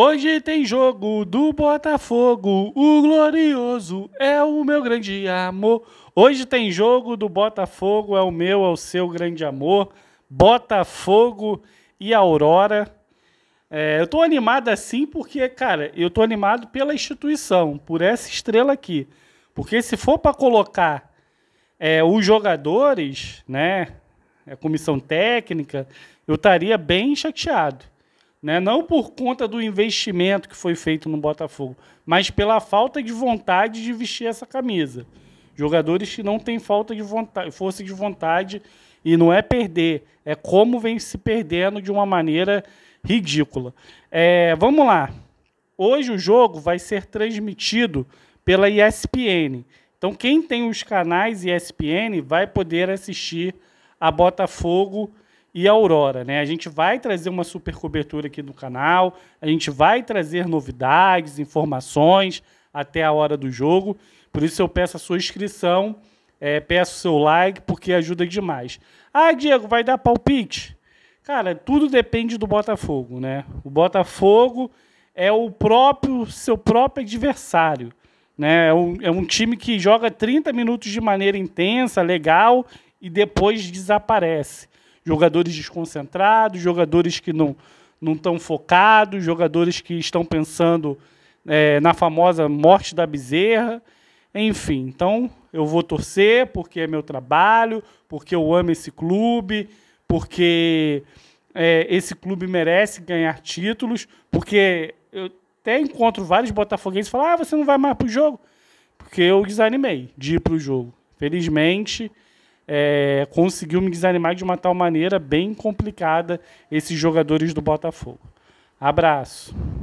Hoje tem jogo do Botafogo, o glorioso é o meu grande amor. Hoje tem jogo do Botafogo, é o meu, é o seu grande amor. Botafogo e Aurora. É, eu tô animado assim porque, cara, eu tô animado pela instituição, por essa estrela aqui. Porque se for para colocar é, os jogadores, né, a é comissão técnica, eu estaria bem chateado. Né? Não por conta do investimento que foi feito no Botafogo, mas pela falta de vontade de vestir essa camisa. Jogadores que não têm falta de vontade, força de vontade e não é perder, é como vem se perdendo de uma maneira ridícula. É, vamos lá. Hoje o jogo vai ser transmitido pela ESPN. Então quem tem os canais ESPN vai poder assistir a Botafogo e Aurora, né? A gente vai trazer uma super cobertura aqui no canal, a gente vai trazer novidades, informações até a hora do jogo. Por isso eu peço a sua inscrição, é, peço o seu like, porque ajuda demais. Ah, Diego, vai dar palpite? Cara, tudo depende do Botafogo, né? O Botafogo é o próprio seu próprio adversário. Né? É, um, é um time que joga 30 minutos de maneira intensa, legal, e depois desaparece. Jogadores desconcentrados, jogadores que não não estão focados, jogadores que estão pensando é, na famosa morte da bezerra. Enfim, então eu vou torcer porque é meu trabalho, porque eu amo esse clube, porque é, esse clube merece ganhar títulos, porque eu até encontro vários botafoguenses falam: ah, você não vai mais pro jogo, porque eu desanimei de ir pro jogo. Felizmente, é, conseguiu me desanimar de uma tal maneira bem complicada esses jogadores do Botafogo. Abraço.